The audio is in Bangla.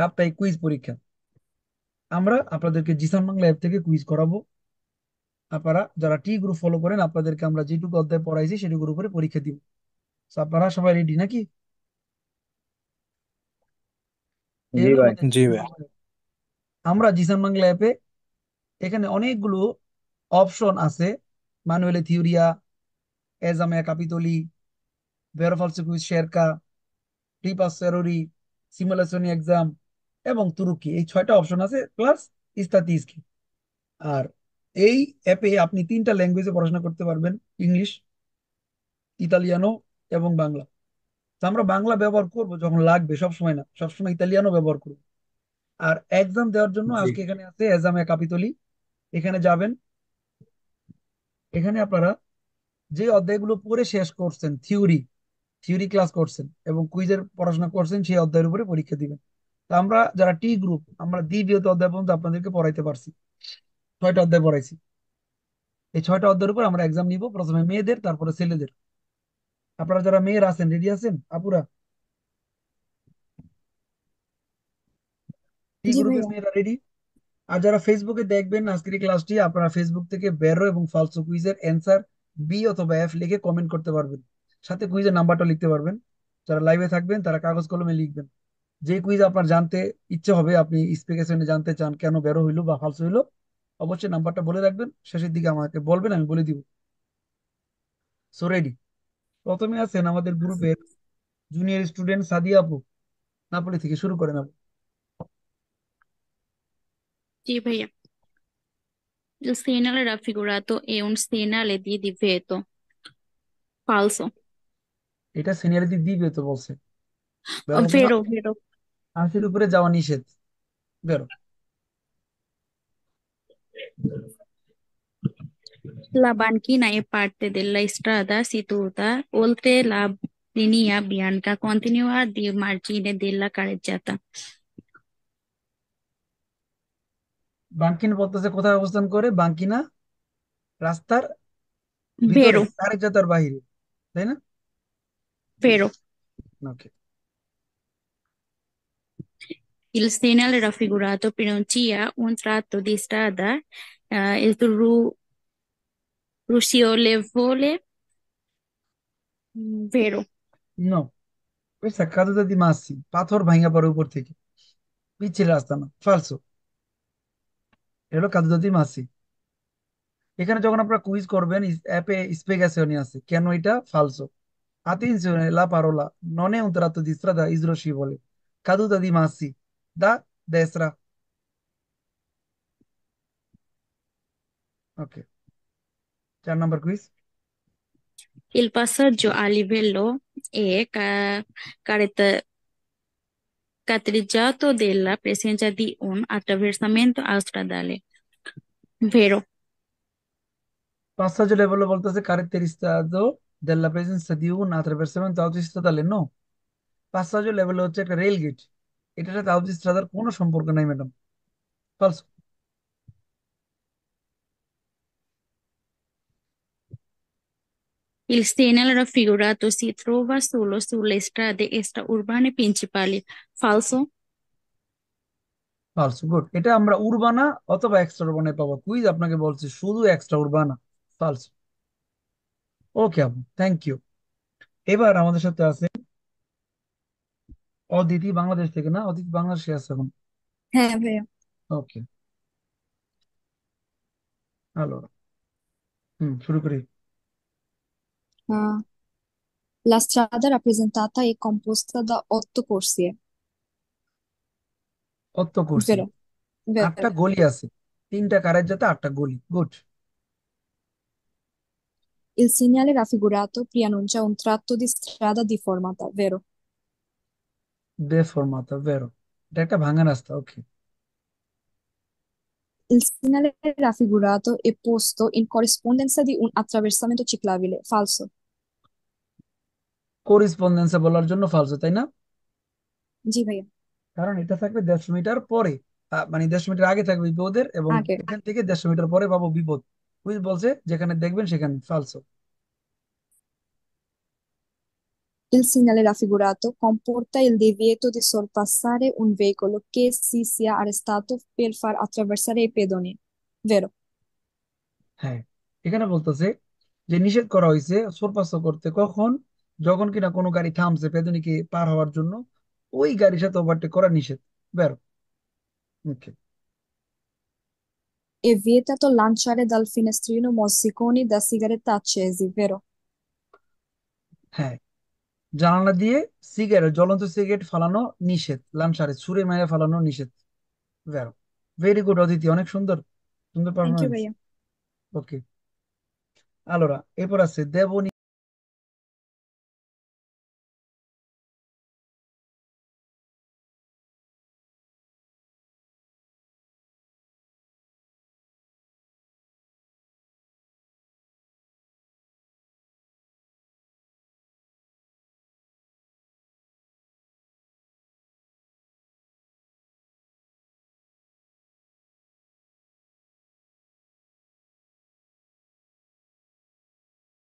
সাপ্তাহিক কুইজ পরীক্ষা আমরা আপনাদেরকে জিসান বাংলা অ্যাপ থেকে কুইজ করাবো আপনারা যারা টি গ্রুপ ফলো করেন আপনাদেরকে আমরা যেটুকু অধ্যায় পড়াইছি সেটুকুর উপরে পরীক্ষা দিব আপনারা সবাই রেডি নাকি আমরা জিসান বাংলা অ্যাপে এখানে অনেকগুলো অপশন আছে মানুয়েলে থিওরিয়া এজামিয়া কাপিতলি কুইজ শেরকা টিপাস সেরোরি সিমুলেশন এক্সাম এবং তুরুকি এই ছয়টা অপশন আছে প্লাস ইস্তাতিস্কি আর এই অ্যাপে আপনি তিনটা ল্যাঙ্গুয়েজে পড়াশোনা করতে পারবেন ইংলিশ ইতালিয়ানো এবং বাংলা আমরা বাংলা ব্যবহার করব যখন লাগবে সবসময় না সবসময় ইতালিয়ানো ব্যবহার করব আর এক্সাম দেওয়ার জন্য আজকে এখানে আছে এক্সামে কাপিতলি এখানে যাবেন এখানে আপনারা যে অধ্যায়গুলো পড়ে শেষ করছেন থিওরি থিওরি ক্লাস করছেন এবং কুইজের পড়াশোনা করছেন সেই অধ্যায়ের উপরে পরীক্ষা দিবেন আমরা যারা টি গ্রুপ আমরা দ্বিতীয়ত অধ্যায় পর্যন্ত আপনাদেরকে পড়াইতে পারছি ছয়টা অধ্যায় পড়াইছি এই ছয়টা অধ্যায়ের উপর আমরা এক্সাম নিব প্রথমে মেয়েদের তারপরে ছেলেদের আপনারা যারা মেয়ের আছেন রেডি আছেন আপুরা আর যারা ফেসবুকে দেখবেন আজকের ক্লাসটি আপনারা ফেসবুক থেকে বেরো এবং ফালসো কুইজের অ্যান্সার বি অথবা এফ লিখে কমেন্ট করতে পারবেন সাথে কুইজের নাম্বারটা লিখতে পারবেন যারা লাইভে থাকবেন তারা কাগজ কলমে লিখবেন যে কুইজ আপনার জানতে ইচ্ছে হবে আপনি স্পেকেশনে জানতে চান কেন বেরো হইলো বা ফালস হইলো অবশ্যই নাম্বারটা বলে রাখবেন শেষের দিকে আমাকে বলবেন আমি বলে দিব সো রেডি প্রথমে আছেন আমাদের গ্রুপের জুনিয়র স্টুডেন্ট সাদিয়া আপু নাপলি থেকে শুরু করেন আপু Sí, ভাইয়া El señal era figurato e un señale di এটা সিনিয়র দিবে তো বলছে Vero, vero. হাঁসের উপরে যাওয়া নিষেধ বেরো লাবান কি নাই পারতে দিল্লা ইস্ট্রাদা সিতুতা ওলতে লাভ দিনিয়া বিয়ানকা কন্টিনিউ আর দি মার্জিনে দিল্লা কারেজ বাঙ্কিন বলতেছে কোথায় অবস্থান করে বাঙ্কিনা রাস্তার ভিতরে বেরো কারেজ বাহিরে তাই না বেরো ওকে Il segnale raffigurato pronuncia un tratto di strada, eh, il ru- vole mm, vero. No, questa caduta di massi, পাথর ভাঙা পড়ে উপর থেকে পিচ্ছিল রাস্তা না ফালসো এটা হলো কাদুদা দি মাসি এখানে যখন আপনারা কুইজ করবেন অ্যাপে স্পেগাসিওনি আছে কেন এটা ফালসো আতিনসিওনে লা parola non è un tratto di strada isroshi vole caduta di massi da destra. Ok. Char number quiz. Il passaggio a livello è ca caretta caratterizzato della presenza di un attraversamento stradale. Vero. Passaggio a livello volta se caratterizzato della presenza di un attraversamento autostradale. No. Passaggio a livello c'è rail gate. এটার সাথে হাউস স্ট্রাকচার কোনো সম্পর্ক নাই ম্যাডাম পারছো Il stile raffigurato si trova solo sulle strade extraurbane principali. Falso? False good এটা আমরা উর্বানা অথবা এক্সট্রা উরবানায় পাবো কুইজ আপনাকে বলছি শুধু এক্সট্রা উর্বানা ফালস ওকে আপু থ্যাংক ইউ এবার আমাদের সাথে আছে অদিতি বাংলাদেশ থেকে না অদিতি বাংলাদেশে আছে এখন হ্যাঁ ভাইয়া ওকে হ্যালো হুম শুরু করি la strada rappresentata è composta da otto corsie, otto corsi vero? Vero, Vero. গলি আছে তিনটা কারের যাতে আটটা goli good Il segnale raffigurato preannuncia un tratto di strada deformata, vero? V ভেরো এটা একটা ভাঙা রাস্তা ওকে Il segnale raffigurato è e posto in corrispondenza di un attraversamento ciclabile. Falso. করিসপন্ডেন্সে বলার জন্য ফালসো তাই না জি ভাইয়া কারণ এটা থাকবে দেড়শো মিটার পরে মানে দেড়শো মিটার আগে থাকবে বিপদের এবং আগে এখান থেকে দেড়শো মিটার পরে পাবো বিপদ বলছে যেখানে দেখবেন সেখানে ফালসো Il segnale raffigurato comporta il divieto di sorpassare un veicolo che si sia arrestato per far attraversare i pedoni. Vero? হ্যাঁ এখানে বলতেছে যে নিষেধ করা হয়েছে সোরপাস করতে কখন যখন কিনা কোনো গাড়ি থামছে পেদনিকে পার হওয়ার জন্য ওই গাড়ির সাথে ওভারটেক করা নিষেধ বেরো ওকে È vietato lanciare dal finestrino morsiconi da sigaretta accesi, vero? হ্যাঁ জানালা দিয়ে সিগারেট জ্বলন্ত সিগারেট ফালানো নিষেধ লানসারে ছুরে মেরে ফালানো নিষেধ ভেরি গুড অদিতি অনেক সুন্দর সুন্দর থ্যাংক ইউ পারফরমেন্স ভাইয়া ওকে আলোরা এরপর আছে দেবনী